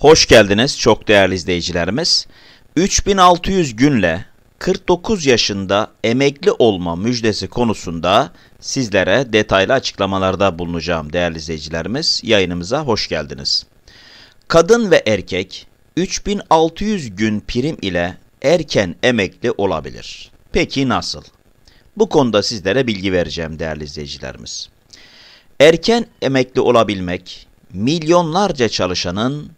Hoş geldiniz çok değerli izleyicilerimiz. 3600 günle 49 yaşında emekli olma müjdesi konusunda sizlere detaylı açıklamalarda bulunacağım değerli izleyicilerimiz. Yayınımıza hoş geldiniz. Kadın ve erkek 3600 gün prim ile erken emekli olabilir. Peki nasıl? Bu konuda sizlere bilgi vereceğim değerli izleyicilerimiz. Erken emekli olabilmek milyonlarca çalışanın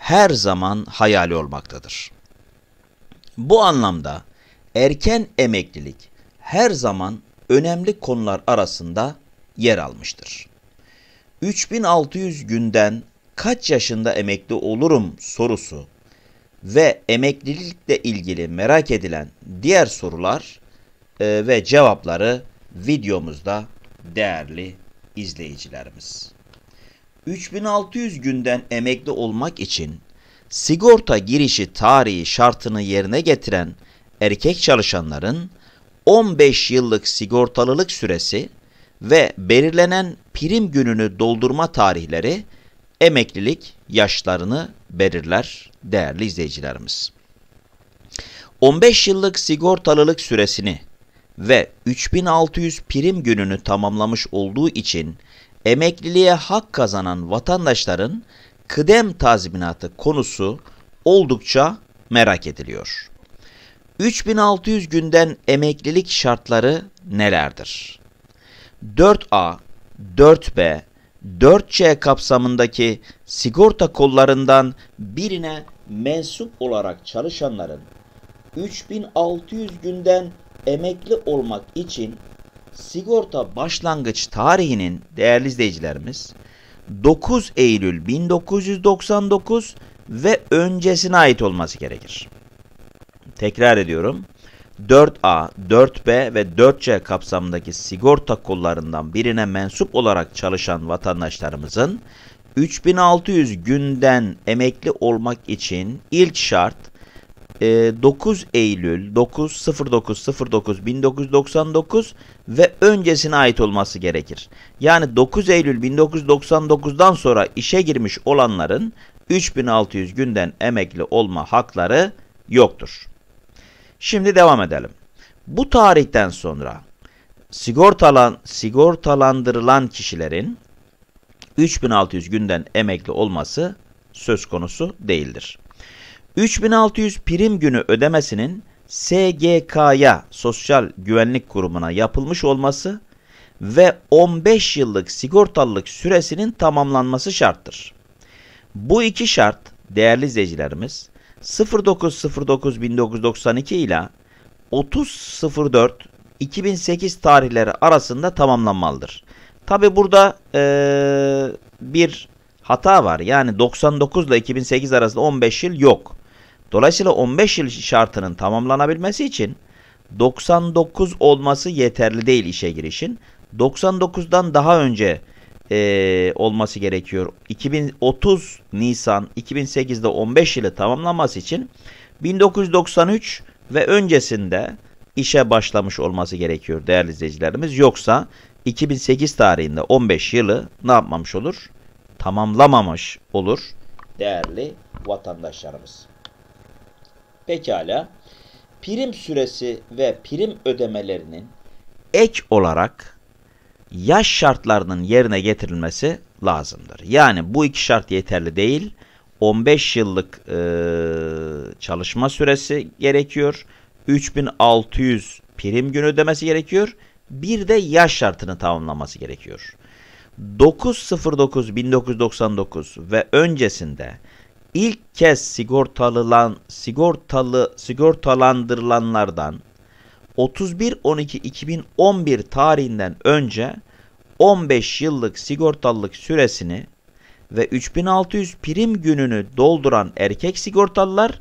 her zaman hayali olmaktadır. Bu anlamda erken emeklilik her zaman önemli konular arasında yer almıştır. 3600 günden kaç yaşında emekli olurum sorusu ve emeklilikle ilgili merak edilen diğer sorular e, ve cevapları videomuzda değerli izleyicilerimiz. 3600 günden emekli olmak için sigorta girişi tarihi şartını yerine getiren erkek çalışanların 15 yıllık sigortalılık süresi ve belirlenen prim gününü doldurma tarihleri emeklilik yaşlarını belirler değerli izleyicilerimiz. 15 yıllık sigortalılık süresini ve 3600 prim gününü tamamlamış olduğu için emekliliğe hak kazanan vatandaşların kıdem tazminatı konusu oldukça merak ediliyor. 3600 günden emeklilik şartları nelerdir? 4A, 4B, 4C kapsamındaki sigorta kollarından birine mensup olarak çalışanların 3600 günden emekli olmak için sigorta başlangıç tarihinin değerli izleyicilerimiz 9 Eylül 1999 ve öncesine ait olması gerekir. Tekrar ediyorum. 4A, 4B ve 4C kapsamındaki sigorta kollarından birine mensup olarak çalışan vatandaşlarımızın 3600 günden emekli olmak için ilk şart 9 ee, Eylül 9.09.09.1999 ve öncesine ait olması gerekir. Yani 9 Eylül 1999'dan sonra işe girmiş olanların 3600 günden emekli olma hakları yoktur. Şimdi devam edelim. Bu tarihten sonra sigortalan, sigortalandırılan kişilerin 3600 günden emekli olması söz konusu değildir. 3600 prim günü ödemesinin SGK'ya Sosyal Güvenlik Kurumu'na yapılmış olması ve 15 yıllık sigortalılık süresinin tamamlanması şarttır. Bu iki şart değerli izleyicilerimiz 09.09.1992 ile 30.04.2008 tarihleri arasında tamamlanmalıdır. Tabi burada ee, bir hata var. Yani 99 ile 2008 arasında 15 yıl yok. Dolayısıyla 15 yıl şartının tamamlanabilmesi için 99 olması yeterli değil işe girişin. 99'dan daha önce e, olması gerekiyor. 2030 Nisan 2008'de 15 yılı tamamlaması için 1993 ve öncesinde işe başlamış olması gerekiyor değerli izleyicilerimiz. Yoksa 2008 tarihinde 15 yılı ne yapmamış olur? Tamamlamamış olur değerli vatandaşlarımız. Pekala. Prim süresi ve prim ödemelerinin ek olarak yaş şartlarının yerine getirilmesi lazımdır. Yani bu iki şart yeterli değil. 15 yıllık e, çalışma süresi gerekiyor. 3600 prim günü ödemesi gerekiyor. Bir de yaş şartını tamamlaması gerekiyor. 9.09.1999 ve öncesinde ilk kez sigortalılan, sigortalı, sigortalandırılanlardan 31.12.2011 tarihinden önce 15 yıllık sigortalılık süresini ve 3600 prim gününü dolduran erkek sigortalılar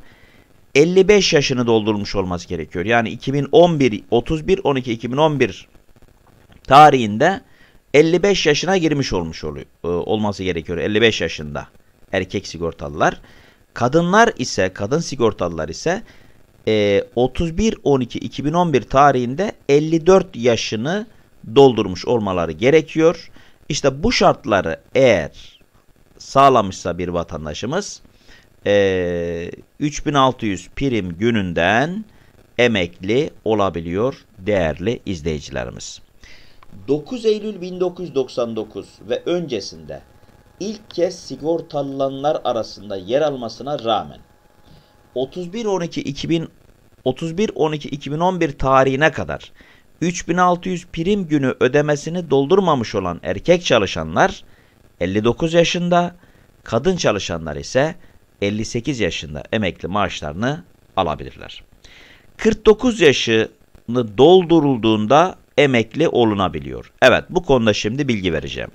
55 yaşını doldurmuş olması gerekiyor. Yani 2011 31 12 2011 tarihinde 55 yaşına girmiş olmuş oluyor, e, olması gerekiyor 55 yaşında erkek sigortalılar. Kadınlar ise, kadın sigortalılar ise e, 31-12-2011 tarihinde 54 yaşını doldurmuş olmaları gerekiyor. İşte bu şartları eğer sağlamışsa bir vatandaşımız e, 3600 prim gününden emekli olabiliyor değerli izleyicilerimiz. 9 Eylül 1999 ve öncesinde ilk kez sigortalananlar arasında yer almasına rağmen 31.12.2000 31.12.2011 tarihine kadar 3600 prim günü ödemesini doldurmamış olan erkek çalışanlar 59 yaşında, kadın çalışanlar ise 58 yaşında emekli maaşlarını alabilirler. 49 yaşını doldurulduğunda emekli olunabiliyor. Evet bu konuda şimdi bilgi vereceğim.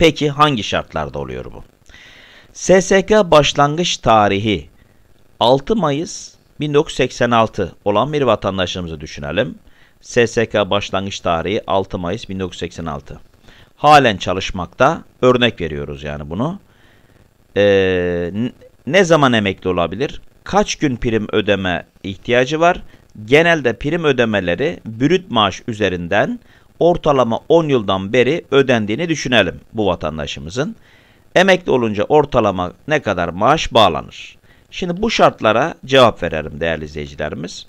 Peki hangi şartlarda oluyor bu? SSK başlangıç tarihi 6 Mayıs 1986 olan bir vatandaşımızı düşünelim. SSK başlangıç tarihi 6 Mayıs 1986. Halen çalışmakta. Örnek veriyoruz yani bunu. Ee, ne zaman emekli olabilir? Kaç gün prim ödeme ihtiyacı var? Genelde prim ödemeleri brüt maaş üzerinden ortalama 10 yıldan beri ödendiğini düşünelim bu vatandaşımızın. Emekli olunca ortalama ne kadar maaş bağlanır? Şimdi bu şartlara cevap verelim değerli izleyicilerimiz.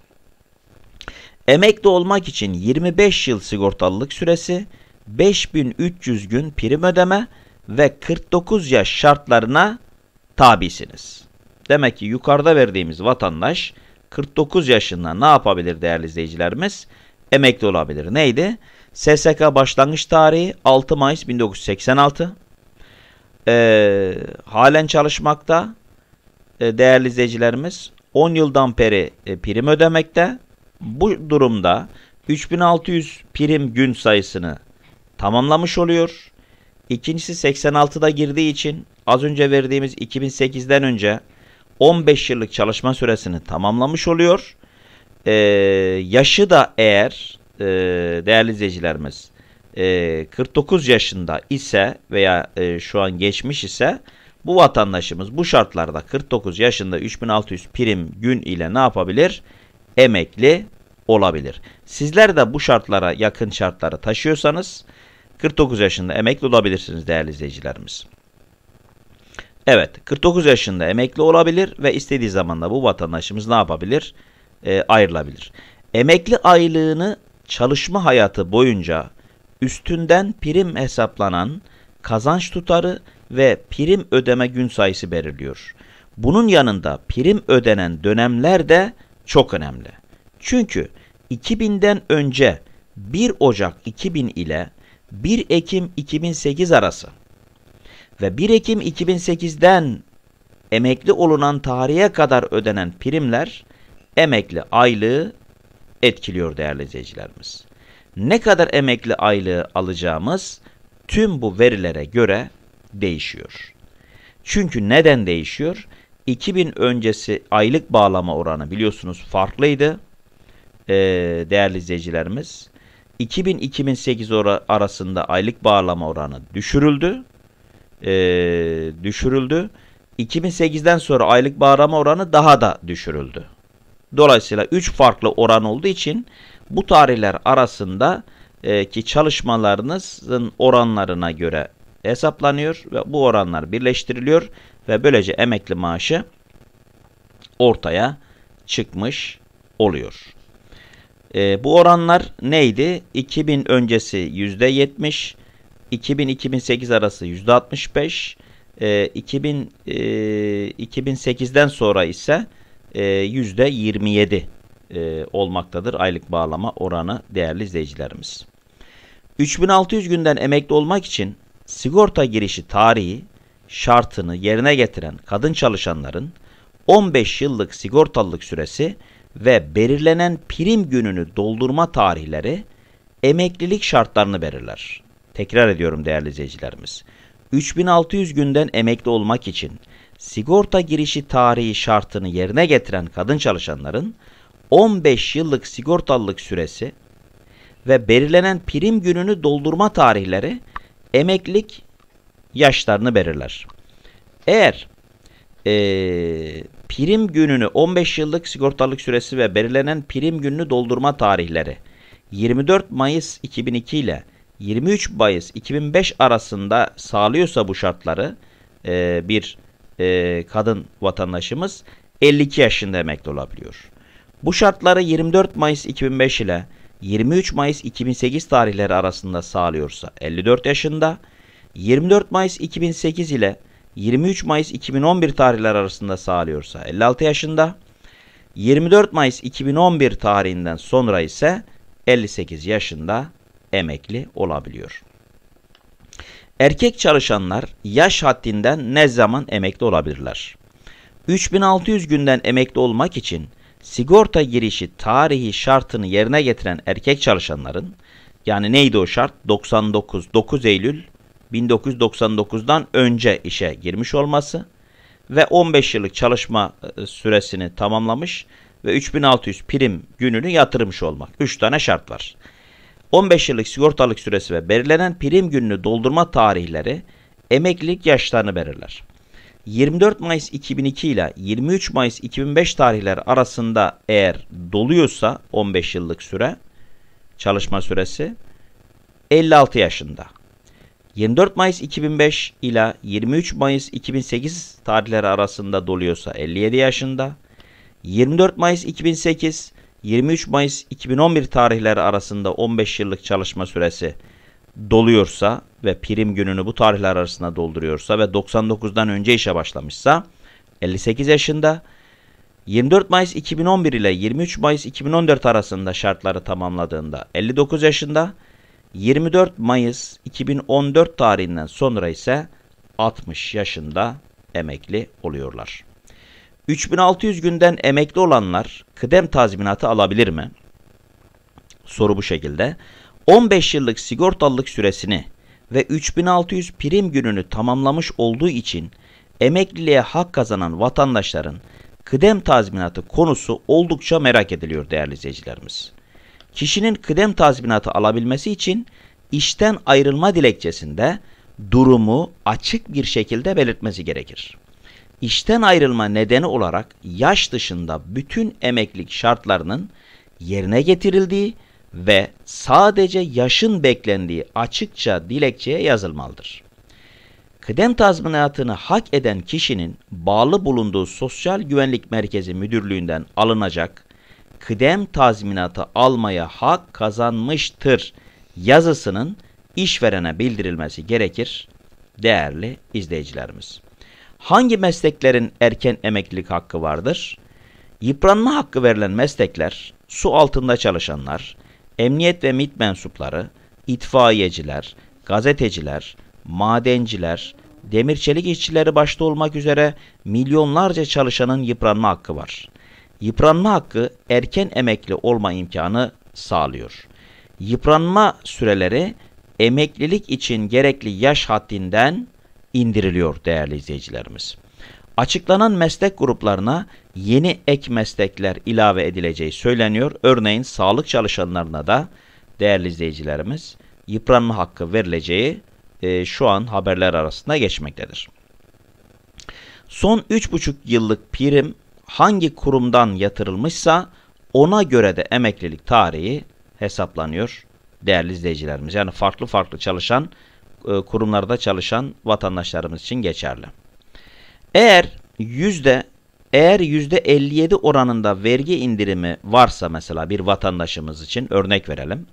Emekli olmak için 25 yıl sigortalılık süresi, 5300 gün prim ödeme ve 49 yaş şartlarına tabisiniz. Demek ki yukarıda verdiğimiz vatandaş 49 yaşında ne yapabilir değerli izleyicilerimiz? Emekli olabilir. Neydi? SSK başlangıç tarihi 6 Mayıs 1986. Ee, halen çalışmakta e, değerli izleyicilerimiz. 10 yıldan beri e, prim ödemekte. Bu durumda 3600 prim gün sayısını tamamlamış oluyor. İkincisi 86'da girdiği için az önce verdiğimiz 2008'den önce 15 yıllık çalışma süresini tamamlamış oluyor. Ee, yaşı da eğer e, değerli izleyicilerimiz e, 49 yaşında ise veya e, şu an geçmiş ise bu vatandaşımız bu şartlarda 49 yaşında 3600 prim gün ile ne yapabilir? Emekli olabilir. Sizler de bu şartlara yakın şartları taşıyorsanız 49 yaşında emekli olabilirsiniz değerli izleyicilerimiz. Evet 49 yaşında emekli olabilir ve istediği zaman da bu vatandaşımız ne yapabilir? E, ayrılabilir. Emekli aylığını çalışma hayatı boyunca üstünden prim hesaplanan kazanç tutarı ve prim ödeme gün sayısı belirliyor. Bunun yanında prim ödenen dönemler de çok önemli. Çünkü 2000'den önce 1 Ocak 2000 ile 1 Ekim 2008 arası ve 1 Ekim 2008'den emekli olunan tarihe kadar ödenen primler emekli aylığı etkiliyor değerli izleyicilerimiz. Ne kadar emekli aylığı alacağımız tüm bu verilere göre değişiyor. Çünkü neden değişiyor? 2000 öncesi aylık bağlama oranı biliyorsunuz farklıydı ee, değerli izleyicilerimiz. 2000-2008 arasında aylık bağlama oranı düşürüldü. Ee, düşürüldü. 2008'den sonra aylık bağlama oranı daha da düşürüldü. Dolayısıyla 3 farklı oran olduğu için bu tarihler arasında e, ki çalışmalarınızın oranlarına göre hesaplanıyor ve bu oranlar birleştiriliyor ve böylece emekli maaşı ortaya çıkmış oluyor. E, bu oranlar neydi? 2000 öncesi yüzde %70, 2000-2008 arası yüzde %65, e, 2000, e, 2008'den sonra ise %27 e, e, olmaktadır aylık bağlama oranı değerli izleyicilerimiz. 3600 günden emekli olmak için sigorta girişi tarihi şartını yerine getiren kadın çalışanların 15 yıllık sigortalılık süresi ve belirlenen prim gününü doldurma tarihleri emeklilik şartlarını belirler. Tekrar ediyorum değerli izleyicilerimiz. 3600 günden emekli olmak için sigorta girişi tarihi şartını yerine getiren kadın çalışanların 15 yıllık sigortalılık süresi ve belirlenen prim gününü doldurma tarihleri emeklilik yaşlarını belirler. Eğer e, prim gününü 15 yıllık sigortalılık süresi ve belirlenen prim gününü doldurma tarihleri 24 Mayıs 2002 ile 23 Mayıs 2005 arasında sağlıyorsa bu şartları e, bir e, kadın vatandaşımız 52 yaşında emekli olabiliyor. Bu şartları 24 Mayıs 2005 ile 23 Mayıs 2008 tarihleri arasında sağlıyorsa 54 yaşında, 24 Mayıs 2008 ile 23 Mayıs 2011 tarihleri arasında sağlıyorsa 56 yaşında, 24 Mayıs 2011 tarihinden sonra ise 58 yaşında emekli olabiliyor. Erkek çalışanlar yaş haddinden ne zaman emekli olabilirler? 3600 günden emekli olmak için sigorta girişi tarihi şartını yerine getiren erkek çalışanların yani neydi o şart? 99 9 Eylül 1999'dan önce işe girmiş olması ve 15 yıllık çalışma e, süresini tamamlamış ve 3600 prim gününü yatırmış olmak. 3 tane şart var. 15 yıllık sigortalık süresi ve belirlenen prim gününü doldurma tarihleri emeklilik yaşlarını belirler. 24 Mayıs 2002 ile 23 Mayıs 2005 tarihleri arasında eğer doluyorsa 15 yıllık süre çalışma süresi 56 yaşında. 24 Mayıs 2005 ile 23 Mayıs 2008 tarihleri arasında doluyorsa 57 yaşında. 24 Mayıs 2008 23 Mayıs 2011 tarihleri arasında 15 yıllık çalışma süresi doluyorsa ve prim gününü bu tarihler arasında dolduruyorsa ve 99'dan önce işe başlamışsa 58 yaşında 24 Mayıs 2011 ile 23 Mayıs 2014 arasında şartları tamamladığında 59 yaşında 24 Mayıs 2014 tarihinden sonra ise 60 yaşında emekli oluyorlar. 3600 günden emekli olanlar kıdem tazminatı alabilir mi? Soru bu şekilde. 15 yıllık sigortalılık süresini ve 3600 prim gününü tamamlamış olduğu için emekliliğe hak kazanan vatandaşların kıdem tazminatı konusu oldukça merak ediliyor değerli izleyicilerimiz. Kişinin kıdem tazminatı alabilmesi için işten ayrılma dilekçesinde durumu açık bir şekilde belirtmesi gerekir işten ayrılma nedeni olarak yaş dışında bütün emeklilik şartlarının yerine getirildiği ve sadece yaşın beklendiği açıkça dilekçeye yazılmalıdır. Kıdem tazminatını hak eden kişinin bağlı bulunduğu Sosyal Güvenlik Merkezi Müdürlüğü'nden alınacak kıdem tazminatı almaya hak kazanmıştır yazısının işverene bildirilmesi gerekir değerli izleyicilerimiz hangi mesleklerin erken emeklilik hakkı vardır? Yıpranma hakkı verilen meslekler, su altında çalışanlar, emniyet ve mit mensupları, itfaiyeciler, gazeteciler, madenciler, demir çelik işçileri başta olmak üzere milyonlarca çalışanın yıpranma hakkı var. Yıpranma hakkı erken emekli olma imkanı sağlıyor. Yıpranma süreleri emeklilik için gerekli yaş haddinden indiriliyor değerli izleyicilerimiz. Açıklanan meslek gruplarına yeni ek meslekler ilave edileceği söyleniyor. Örneğin sağlık çalışanlarına da değerli izleyicilerimiz yıpranma hakkı verileceği e, şu an haberler arasında geçmektedir. Son 3,5 yıllık prim hangi kurumdan yatırılmışsa ona göre de emeklilik tarihi hesaplanıyor değerli izleyicilerimiz. Yani farklı farklı çalışan e, kurumlarda çalışan vatandaşlarımız için geçerli. Eğer yüzde eğer yüzde 57 oranında vergi indirimi varsa mesela bir vatandaşımız için örnek verelim.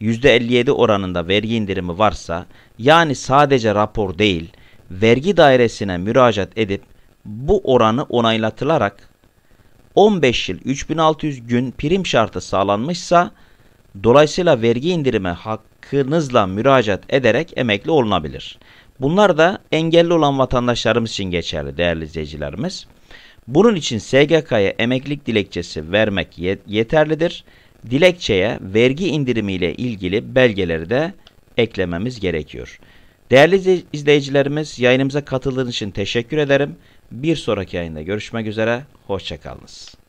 Yüzde 57 oranında vergi indirimi varsa yani sadece rapor değil vergi dairesine müracaat edip bu oranı onaylatılarak 15 yıl 3600 gün prim şartı sağlanmışsa Dolayısıyla vergi indirimi hakkınızla müracaat ederek emekli olunabilir. Bunlar da engelli olan vatandaşlarımız için geçerli değerli izleyicilerimiz. Bunun için SGK'ya emeklilik dilekçesi vermek yeterlidir. Dilekçeye vergi indirimiyle ilgili belgeleri de eklememiz gerekiyor. Değerli izleyicilerimiz yayınımıza katıldığınız için teşekkür ederim. Bir sonraki yayında görüşmek üzere, hoşçakalınız.